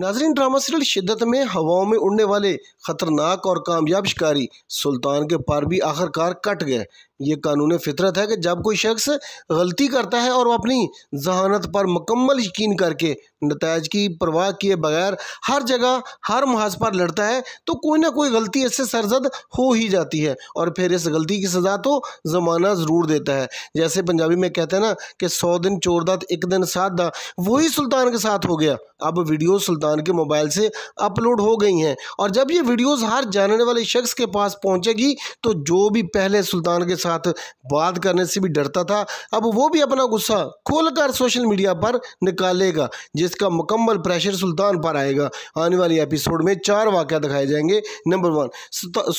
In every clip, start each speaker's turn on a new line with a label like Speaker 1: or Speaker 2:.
Speaker 1: नाजरीन drama serial शिद्दत में हवाओं में उड़ने वाले खतरनाक और कामयाब शिकारी सुल्तान के पार भी आखिरकार कट गए ये कानून फितरत है कि जब कोई शख्स गलती करता है और वह अपनी जहानत पर मुकम्मल यकीन करके नतज की परवाह किए बगैर हर जगह हर महाज पर लड़ता है तो कोई ना कोई गलती इससे सरजद हो ही जाती है और फिर इस गलती की सज़ा तो ज़माना ज़रूर देता है जैसे पंजाबी में कहते हैं ना कि सौ दिन चोर दा एक दिन सात दा वही सुल्तान के साथ हो गया अब वीडियो सुल्तान के मोबाइल से अपलोड हो गई हैं और जब ये वीडियोज़ हर जानने वाले शख्स के पास पहुँचेगी तो जो भी पहले सुल्तान के साथ साथ बात करने से भी डरता था अब वो भी अपना गुस्सा खोलकर सोशल मीडिया पर निकालेगा जिसका मुकम्मल प्रेशर सुल्तान पर आएगा आने वाले एपिसोड में चार वाक़ दिखाए जाएंगे नंबर वन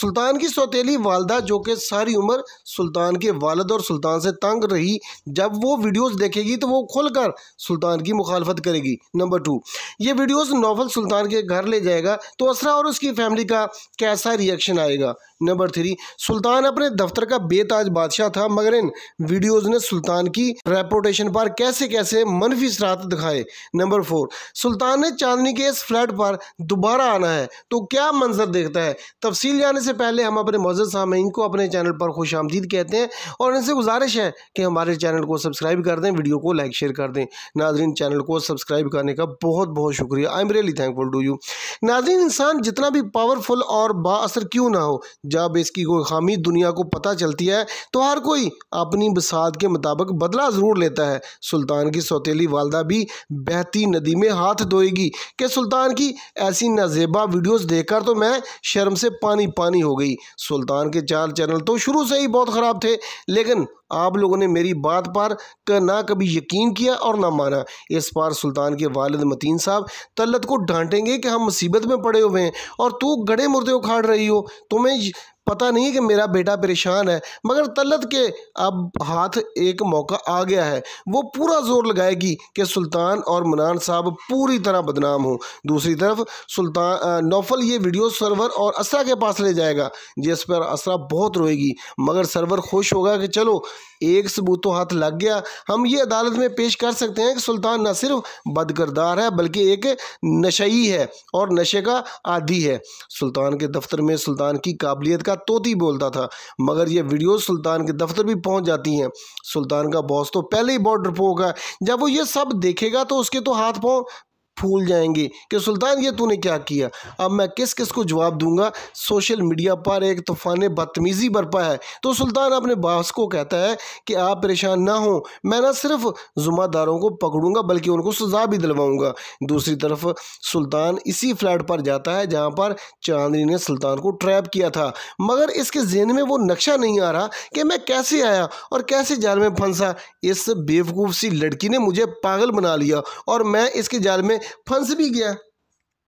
Speaker 1: सुल्तान की सौतीली वालदा जो कि सारी उम्र सुल्तान के वालद और सुल्तान से तंग रही जब वो वीडियोज़ देखेगी तो वो खुलकर सुल्तान की मुखालफत करेगी नंबर टू ये वीडियोज नॉवल सुल्तान के घर ले जाएगा तो असरा और उसकी फैमिली का कैसा रिएक्शन आएगा नंबर थ्री सुल्तान अपने दफ्तर का बेताज महताज बादशाह था मगर इन वीडियोज़ ने सुल्तान की रेपोटेशन पर कैसे कैसे मनफी सरात दिखाए नंबर फोर सुल्तान ने चांदनी के इस फ्लैट पर दोबारा आना है तो क्या मंजर देखता है तफसील जाने से पहले हम अपने मौजूद सामीन को अपने चैनल पर खुश आमदीद कहते हैं और इनसे गुजारिश है कि हमारे चैनल को सब्सक्राइब कर दें वीडियो को लाइक शेयर कर दें नाजरीन चैनल को सब्सक्राइब करने का बहुत बहुत शुक्रिया I am really thankful to you नाजरीन इंसान जितना भी पावरफुल और बासर क्यों ना हो जब इसकी कोई खामी दुनिया को पता चलती है है तो हर कोई अपनी बसात के मुताबिक बदला ज़रूर लेता है सुल्तान की सौतीली वालदा भी बहती नदी में हाथ धोएगी कि सुल्तान की ऐसी नजेबा वीडियोस देखकर तो मैं शर्म से पानी पानी हो गई सुल्तान के चार चैनल तो शुरू से ही बहुत ख़राब थे लेकिन आप लोगों ने मेरी बात पर ना कभी यकीन किया और ना माना इस बार सुल्तान के वालिद मतीन साहब तल्लत को डांटेंगे कि हम मुसीबत में पड़े हुए हैं और तू गड़े मुर्दे उखाड़ रही हो तुम्हें पता नहीं कि मेरा बेटा परेशान है मगर तलत के अब हाथ एक मौका आ गया है वो पूरा ज़ोर लगाएगी कि सुल्तान और मनान साहब पूरी तरह बदनाम हों दूसरी तरफ सुल्तान नौफल ये वीडियो सर्वर और असरा के पास ले जाएगा जिस पर असरा बहुत रोएगी मगर सर्वर खुश होगा कि चलो एक सबूत तो हाथ लग गया हम ये अदालत में पेश कर सकते हैं कि सुल्तान न सिर्फ बदकरदार है बल्कि एक नशई है और नशे का आदि है सुल्तान के दफ्तर में सुल्तान की काबिलियत का का तोती बोलता था मगर यह वीडियो सुल्तान के दफ्तर भी पहुंच जाती हैं सुल्तान का बॉस तो पहले ही बॉर्डर डरपोक है जब वो ये सब देखेगा तो उसके तो हाथ पाँव फूल जाएंगे कि सुल्तान ये तूने क्या किया अब मैं किस किस को जवाब दूंगा सोशल मीडिया पर एक तूफ़ान बदतमीज़ी बरपा है तो सुल्तान अपने बास को कहता है कि आप परेशान ना हों मैं ना सिर्फ जुम्मेदारों को पकड़ूंगा बल्कि उनको सजा भी दिलवाऊंगा दूसरी तरफ सुल्तान इसी फ्लैट पर जाता है जहाँ पर चांदनी ने सुल्तान को ट्रैप किया था मगर इसके जहन में वो नक्शा नहीं आ रहा कि मैं कैसे आया और कैसे जाल में फंसा इस बेवकूफ़ सी लड़की ने मुझे पागल बना लिया और मैं इसके जाल में पंस भी गया